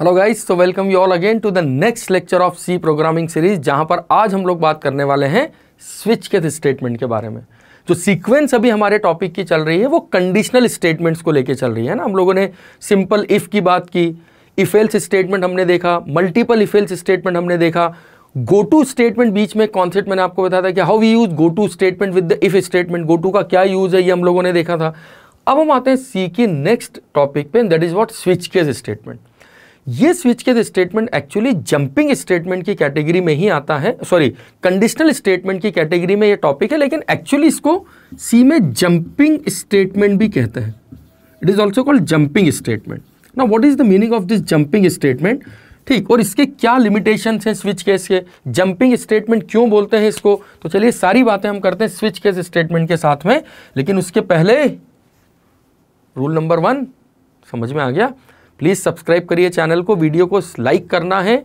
Hello guys तो welcome you all again to the next lecture of C programming series जहां पर आज हम लोग बात करने वाले हैं स्विच के स्टेटमेंट के बारे में जो सीक्वेंस अभी हमारे टॉपिक की चल रही है वो कंडीशनल स्टेटमेंट्स को लेके चल रही है ना हम लोगों ने सिंपल इफ़ की बात की इफ़ेल्स स्टेटमेंट हमने देखा मल्टीपल इफ़ेल्स स्टेटमेंट हमने देखा गो टू स्टेटमेंट बीच में कॉन्सेप्ट मैंने आपको बताया था कि how we use go to statement with the if statement go to का क्या यूज़ है ये हम लोगों ने देखा था अब हम आते हैं सी की नेक्स्ट टॉपिक पे that is what switch case statement ये स्विच के स्टेटमेंट एक्चुअली जंपिंग स्टेटमेंट की कैटेगरी में ही आता है सॉरी कंडीशनल स्टेटमेंट की कैटेगरी में ये टॉपिक है लेकिन एक्चुअली इसको सी में जंपिंग स्टेटमेंट भी कहते हैं it is also called jumping statement ना what is the meaning of this jumping statement ठीक और इसके क्या लिमिटेशन हैं स्विच केस के जंपिंग स्टेटमेंट क्यों बोलते हैं इसको तो चलिए सारी बातें हम करते हैं स्विच केस स्टेटमेंट के साथ में लेकिन उसके पहले रूल नंबर वन समझ में आ गया प्लीज़ सब्सक्राइब करिए चैनल को वीडियो को लाइक करना है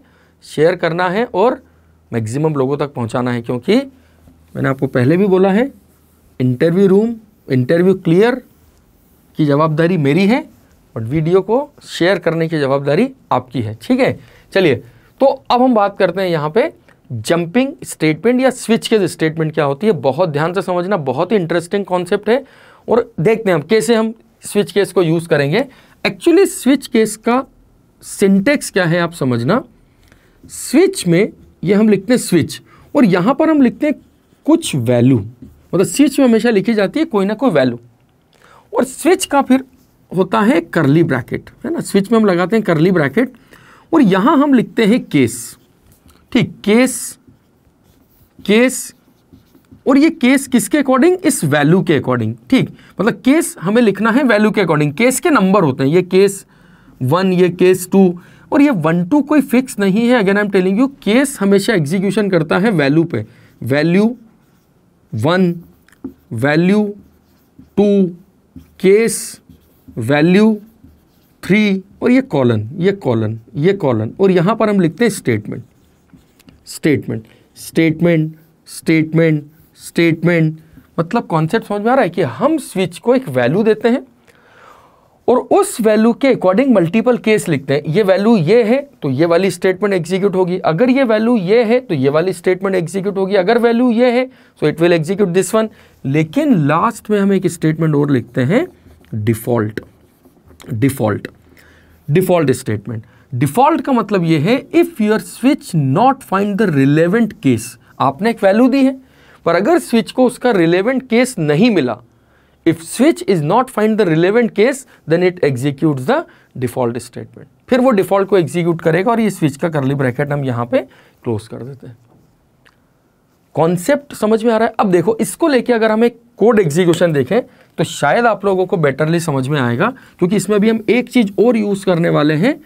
शेयर करना है और मैक्सिमम लोगों तक पहुंचाना है क्योंकि मैंने आपको पहले भी बोला है इंटरव्यू रूम इंटरव्यू क्लियर की जवाबदारी मेरी है और वीडियो को शेयर करने की जवाबदारी आपकी है ठीक है चलिए तो अब हम बात करते हैं यहाँ पर जंपिंग स्टेटमेंट या स्विच के स्टेटमेंट क्या होती है बहुत ध्यान से समझना बहुत ही इंटरेस्टिंग कॉन्सेप्ट है और देखते हैं हम कैसे हम स्विच केस को यूज़ करेंगे एक्चुअली स्विच केस का सिंटेक्स क्या है आप समझना स्विच में ये हम लिखते हैं स्विच और यहाँ पर हम लिखते हैं कुछ वैल्यू मतलब स्विच में हमेशा लिखी जाती है कोई ना कोई वैल्यू और स्विच का फिर होता है करली ब्रैकेट है ना स्विच में हम लगाते हैं करली ब्रैकेट और यहाँ हम लिखते हैं केस ठीक केस केस और ये केस किसके अकॉर्डिंग इस वैल्यू के अकॉर्डिंग ठीक मतलब केस हमें लिखना है वैल्यू के अकॉर्डिंग केस के नंबर होते हैं ये केस वन ये केस टू और ये वन टू कोई फिक्स नहीं है again I am telling you case हमेशा एग्जीक्यूशन करता है वैल्यू पे value one value two case value three और ये कॉलन ये कॉलन ये कॉलन और यहां पर हम लिखते हैं statement statement statement statement statement मतलब कॉन्सेप्ट समझ में आ रहा है कि हम स्विच को एक वैल्यू देते हैं और उस वैल्यू के अकॉर्डिंग मल्टीपल केस लिखते हैं ये वैल्यू ये है तो ये वाली स्टेटमेंट एग्जीक्यूट होगी अगर ये वैल्यू ये है तो ये वाली स्टेटमेंट एग्जीक्यूट होगी अगर वैल्यू ये है so it will execute this one लेकिन लास्ट में हम एक स्टेटमेंट और लिखते हैं default default default statement default का मतलब ये है if your switch not find the relevant case आपने एक वैल्यू दी है पर अगर स्विच को उसका रिलेवेंट केस नहीं मिला if switch is not find the relevant case then it execute the default statement फिर वो डिफॉल्ट को एग्जीक्यूट करेगा और ये स्विच का करली ब्रैकेट हम यहां पे क्लोज कर देते हैं कॉन्सेप्ट समझ में आ रहा है अब देखो इसको लेके अगर हम एक कोड एग्जीक्यूशन देखें तो शायद आप लोगों को बेटरली समझ में आएगा क्योंकि इसमें भी हम एक चीज़ और यूज़ करने वाले हैं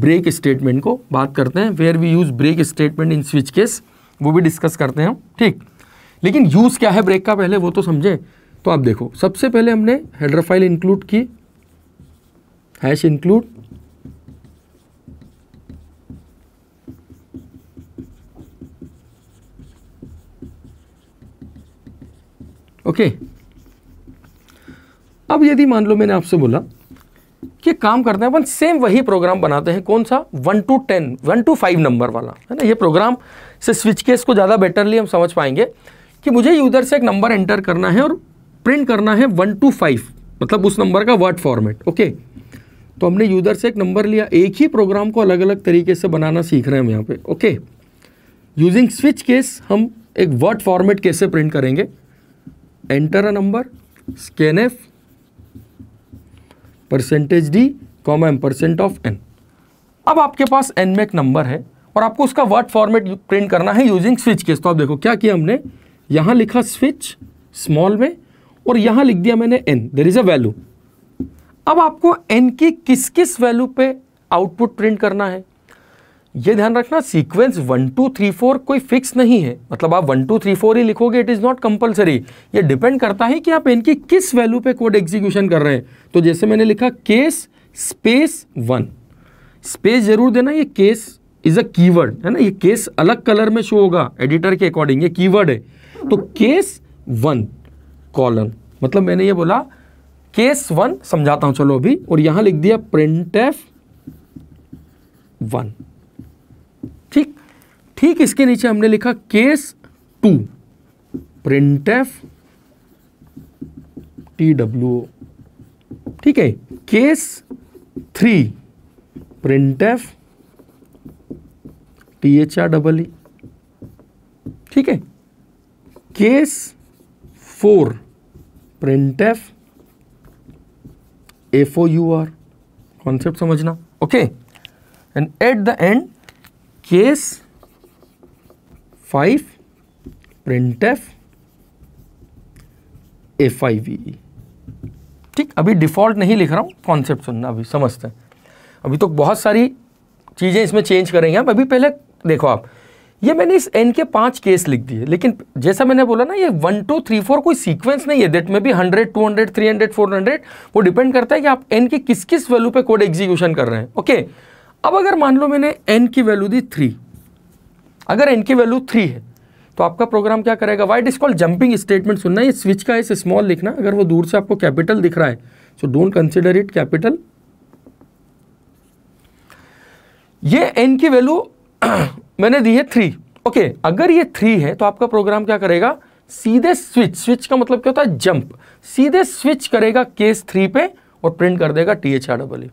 ब्रेक स्टेटमेंट को बात करते हैं where we use break statement in switch case वो भी डिस्कस करते हैं हम ठीक लेकिन यूज़ क्या है ब्रेक का पहले वो तो समझे तो आप देखो सबसे पहले हमने हेडर फाइल इंक्लूड की हैश इंक्लूड ओके अब यदि मान लो मैंने आपसे बोला कि काम करते हैं अपन सेम वही प्रोग्राम बनाते हैं कौन सा one two ten one two five number वाला है ना ये प्रोग्राम से स्विच केस को ज़्यादा बेटरली हम समझ पाएंगे कि मुझे यूज़र से एक नंबर एंटर करना है और प्रिंट करना है वन टू फाइव मतलब उस नंबर का वर्ड फॉर्मेट ओके तो हमने यूज़र से एक नंबर लिया एक ही प्रोग्राम को अलग अलग तरीके से बनाना सीख रहे हैं हम यहाँ पे ओके यूजिंग स्विच केस हम एक वर्ड फॉर्मेट कैसे प्रिंट करेंगे enter a number scan F percentage D comma percent of N अब आपके पास एन में एक नंबर है और आपको उसका वर्ड फॉर्मेट प्रिंट करना है यूजिंग स्विच केस तो आप देखो क्या किया हमने यहां लिखा स्विच स्मॉल में और यहां लिख दिया मैंने N there is a value अब आपको एन की किस किस वैल्यू पे आउटपुट प्रिंट करना है ये ध्यान रखना sequence one two three four कोई फिक्स नहीं है मतलब आप वन टू थ्री फोर ही लिखोगे इट इज़ नॉट कंपलसरी ये डिपेंड करता है कि आप इनकी किस वैल्यू पे कोड एग्जीक्यूशन कर रहे हैं तो जैसे मैंने लिखा केस स्पेस वन स्पेस जरूर देना ये केस इज़ अ कीवर्ड है ना ये केस अलग कलर में शो होगा एडिटर के अकॉर्डिंग ये कीवर्ड है तो केस वन कॉलम मतलब मैंने ये बोला केस वन समझाता हूं चलो अभी और यहां लिख दिया प्रिंट एफ वन ठीक ठीक इसके नीचे हमने लिखा case two print F T W ठीक है case three print F T H R double E ठीक है case four print F F O U R concept समझना okay and at the end case five print F F I V ठीक अभी default नहीं लिख रहा हूं concept सुनना अभी समझते हैं अभी तो बहुत सारी चीज़ें इसमें चेंज करेंगे आप अभी पहले देखो आप ये मैंने इस एन के पांच केस लिख दिए लेकिन जैसा मैंने बोला ना ये वन टू थ्री फोर कोई सीक्वेंस नहीं है देट में भी hundred two hundred three hundred four hundred वो डिपेंड करता है कि आप एन के किस किस वैल्यू पे कोड एग्जीक्यूशन कर रहे हैं ओके अब अगर मान लो मैंने एन की वैल्यू दी थ्री अगर एन की वैल्यू थ्री है तो आपका प्रोग्राम क्या करेगा why it is called jumping statement सुनना ये स्विच का इस स्मॉल लिखना अगर वो दूर से आपको कैपिटल दिख रहा है so don't consider it capital ये एन की वैल्यू मैंने दी है थ्री ओके okay, अगर ये थ्री है तो आपका प्रोग्राम क्या करेगा सीधे स्विच स्विच का मतलब क्या होता है जंप सीधे स्विच करेगा केस थ्री पे और प्रिंट कर देगा टी एच आर डबल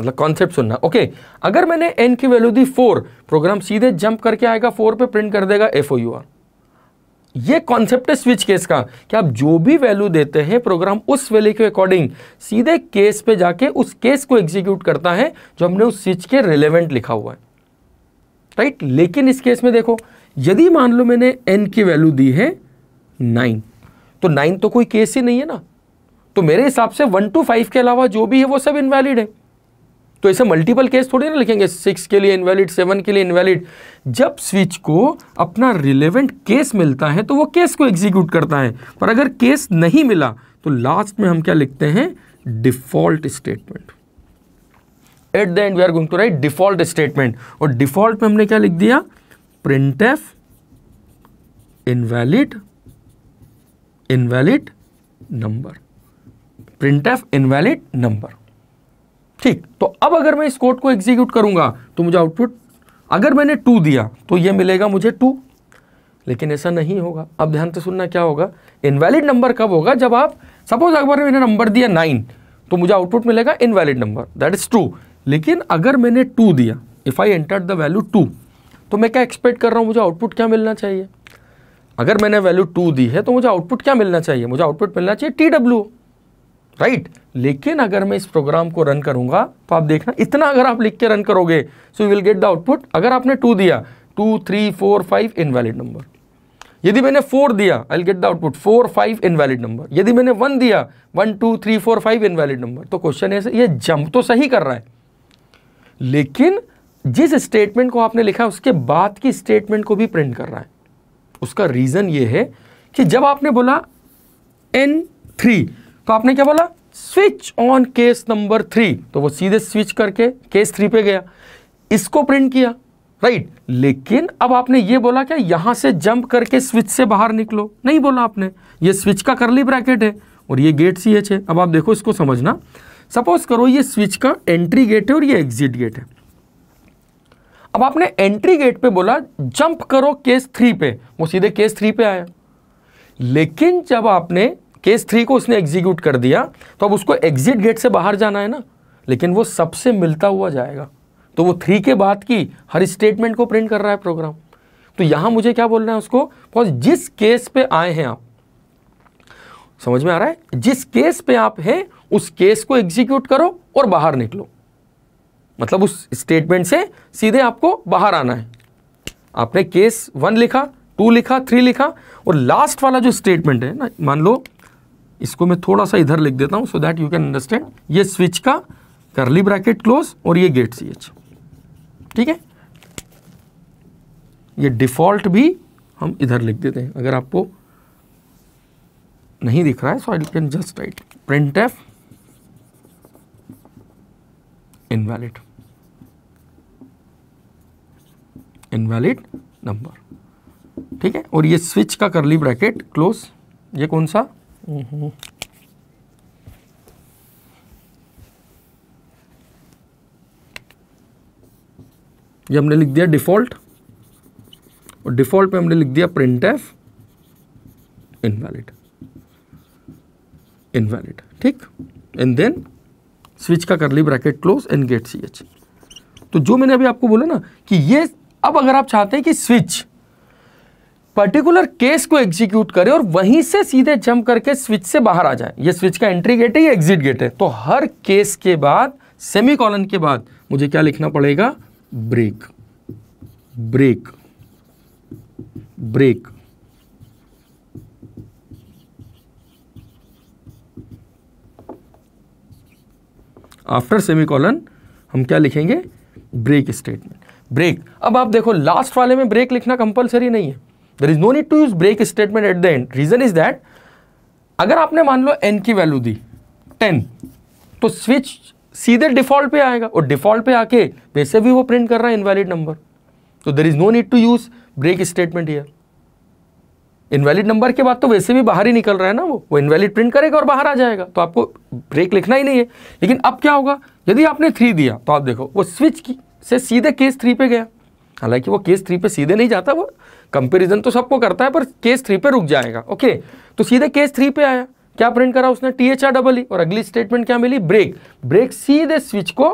मतलब कॉन्सेप्ट सुनना ओके okay, अगर मैंने एन की वैल्यू दी फोर प्रोग्राम सीधे जंप करके आएगा फोर पे प्रिंट कर देगा एफ ओ यू आर ये कॉन्सेप्ट है स्विच केस का कि आप जो भी वैल्यू देते हैं प्रोग्राम उस वैल्यू के अकॉर्डिंग सीधे केस पे जाके उस केस को एग्जीक्यूट करता है जो हमने उस स्विच के रिलेवेंट लिखा हुआ है राइट लेकिन इस केस में देखो यदि मान लो मैंने एन की वैल्यू दी है नाइन तो नाइन तो कोई केस ही नहीं है ना तो मेरे हिसाब से वन टू फाइव के अलावा जो भी है वो सब इनवैलिड है तो ऐसे मल्टीपल केस थोड़ी ना लिखेंगे सिक्स के लिए इनवैलिड सेवन के लिए इनवैलिड जब स्विच को अपना रिलेवेंट केस मिलता है तो वो केस को एग्जीक्यूट करता है पर अगर केस नहीं मिला तो लास्ट में हम क्या लिखते हैं default statement at the end we are going to write default statement और डिफॉल्ट में हमने क्या लिख दिया print F invalid invalid number print F invalid number ठीक तो अब अगर मैं इस कोड को एग्जीक्यूट करूंगा तो मुझे आउटपुट अगर मैंने टू दिया तो ये मिलेगा मुझे टू लेकिन ऐसा नहीं होगा अब ध्यान से सुनना क्या होगा इनवैलिड नंबर कब होगा जब आप सपोज अगर मैंने नंबर दिया नाइन तो मुझे आउटपुट मिलेगा invalid number that is true लेकिन अगर मैंने टू दिया if I enter the value two तो मैं क्या एक्सपेक्ट कर रहा हूँ मुझे आउटपुट क्या मिलना चाहिए अगर मैंने वैल्यू टू दी है तो मुझे आउटपुट क्या मिलना चाहिए मुझे आउटपुट मिलना चाहिए टी डब्ल्यू राइट लेकिन अगर मैं इस प्रोग्राम को रन करूंगा तो आप देखना इतना अगर आप लिख के रन करोगे so you will get the output अगर आपने टू दिया two three four five invalid number यदि मैंने फोर दिया I get the output four five invalid number यदि मैंने वन दिया one two three four five invalid number तो क्वेश्चन ऐसे ये जंप तो सही कर रहा है लेकिन जिस स्टेटमेंट को आपने लिखा है उसके बाद की स्टेटमेंट को भी प्रिंट कर रहा है उसका रीज़न ये है कि जब आपने बोला एन थ्री तो आपने क्या बोला switch on case number three तो वो सीधे स्विच करके केस थ्री पे गया इसको प्रिंट किया राइट लेकिन अब आपने ये बोला क्या यहां से जंप करके स्विच से बाहर निकलो नहीं बोला आपने ये स्विच का करली ब्रैकेट है और ये गेट सी एच है अब आप देखो इसको समझना सपोज करो ये स्विच का एंट्री गेट है और ये एग्जिट गेट है अब आपने एंट्री गेट पे बोला जंप करो केस थ्री पे वो सीधे केस थ्री पे आया लेकिन जब आपने केस थ्री को उसने एग्जीक्यूट कर दिया तो अब उसको एग्जिट गेट से बाहर जाना है ना लेकिन वो सबसे मिलता हुआ जाएगा तो वो थ्री के बाद की हर स्टेटमेंट को प्रिंट कर रहा है प्रोग्राम तो यहां मुझे क्या बोलना है उसको बिकॉज जिस केस पे आए हैं आप समझ में आ रहा है जिस केस पे आप हैं उस केस को एग्जीक्यूट करो और बाहर निकलो मतलब उस स्टेटमेंट से सीधे आपको बाहर आना है आपने केस वन लिखा टू लिखा थ्री लिखा और लास्ट वाला जो स्टेटमेंट है ना मान लो इसको मैं थोड़ा सा इधर लिख देता हूं so that you can understand ये स्विच का करली ब्रैकेट क्लोज और ये गेट सी एच ठीक है ये डिफॉल्ट भी हम इधर लिख देते हैं अगर आपको नहीं दिख रहा है so I can just write print F invalid invalid number ठीक है और ये स्विच का करली ब्रैकेट क्लोज ये कौन सा mm-hmm. ये हमने लिख दिया डिफॉल्ट और डिफॉल्ट पे हमने लिख दिया प्रिंट एफ इनवैलिड इनवैलिड ठीक एंड देन स्विच का curly bracket close and get C H तो जो मैंने अभी आपको बोला ना कि ये अब अगर आप चाहते हैं कि स्विच पर्टिकुलर केस को एग्जीक्यूट करे और वहीं से सीधे जंप करके स्विच से बाहर आ जाए ये स्विच का एंट्री गेट है या एग्जिट गेट है तो हर केस के बाद सेमी कॉलन के बाद मुझे क्या लिखना पड़ेगा break break break after semicolon हम क्या लिखेंगे ब्रेक स्टेटमेंट ब्रेक अब आप देखो लास्ट वाले में ब्रेक लिखना कंपलसरी नहीं है there is no need to use break statement at the end reason is that अगर आपने मान लो एन की वैल्यू दी टेन तो स्विच सीधे डिफॉल्ट पे आएगा और डिफॉल्ट पे आके वैसे भी वो प्रिंट कर रहा है इनवैलिड नंबर तो there is no need to use break statement here invalid number के बाद तो वैसे भी बाहर ही निकल रहा है ना वो वो इनवैलिड प्रिंट करेगा और बाहर आ जाएगा तो आपको ब्रेक लिखना ही नहीं है लेकिन अब क्या होगा यदि आपने थ्री दिया तो आप देखो वो स्विच की से सीधे केस थ्री पे गया हालांकि वो केस थ्री पे सीधे नहीं जाता वो कंपेरिजन तो सबको करता है पर केस थ्री पे रुक जाएगा ओके तो सीधे केस थ्री पे आया क्या प्रिंट करा उसने T H R double E और अगली स्टेटमेंट क्या मिली ब्रेक ब्रेक सीधे स्विच को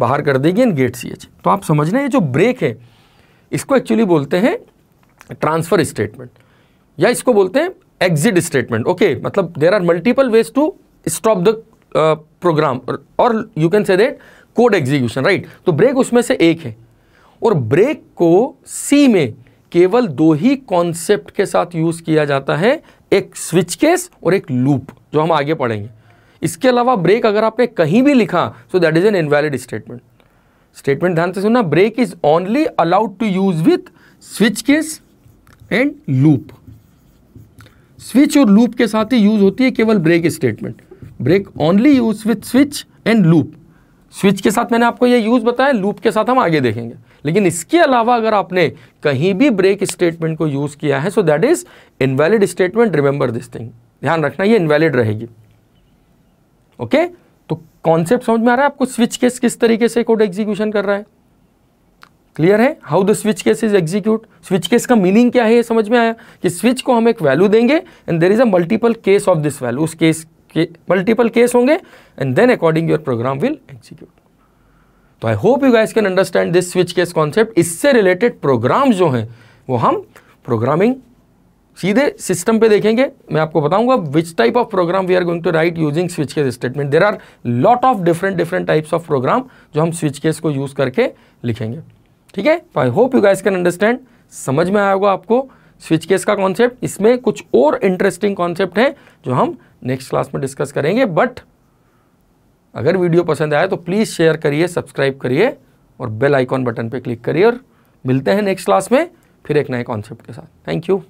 बाहर कर देगी इन गेट सी एच तो आप समझ रहे ये जो ब्रेक है इसको एक्चुअली बोलते हैं ट्रांसफर स्टेटमेंट या इसको बोलते हैं एग्जिट स्टेटमेंट ओके मतलब there are multiple ways to stop the program और you can say that code execution right तो ब्रेक उसमें से एक है और ब्रेक को सी में केवल दो ही कॉन्सेप्ट के साथ यूज़ किया जाता है एक स्विच केस और एक लूप जो हम आगे पढ़ेंगे इसके अलावा ब्रेक अगर आपने कहीं भी लिखा so that is an invalid statement statement ध्यान से सुनना break is only allowed to use with switch case and loop switch और लूप के साथ ही यूज़ होती है केवल break statement break only use with switch and loop switch के साथ मैंने आपको ये यूज़ बताया लूप के साथ हम आगे देखेंगे लेकिन इसके अलावा अगर आपने कहीं भी ब्रेक स्टेटमेंट को यूज़ किया है so that is invalid statement remember this thing ध्यान रखना ये इनवैलिड रहेगी ओके okay? तो कॉन्सेप्ट समझ में आ रहा है आपको स्विच केस किस तरीके से कोड एग्जीक्यूशन कर रहा है क्लियर है how the switch case is execute switch case का मीनिंग क्या है ये समझ में आया कि स्विच को हम एक वैल्यू देंगे and there is a multiple case of this value उस केस के मल्टीपल केस होंगे and then according your program will execute तो I hope you guys can understand this switch case concept इससे related program जो हैं वो हम programming सीधे सिस्टम पे देखेंगे मैं आपको बताऊंगा which type of program we are going to write using switch case statement there are lot of different different types of program जो हम स्विच केस को यूज करके लिखेंगे ठीक है तो I hope you guys can understand समझ में आया होगा आपको स्विच केस का कॉन्सेप्ट इसमें कुछ और इंटरेस्टिंग कॉन्सेप्ट हैं जो हम नेक्स्ट क्लास में डिस्कस करेंगे बट अगर वीडियो पसंद आया तो प्लीज़ शेयर करिए सब्सक्राइब करिए और बेल आइकॉन बटन पे क्लिक करिए और मिलते हैं नेक्स्ट क्लास में फिर एक नए कॉन्सेप्ट के साथ थैंक यू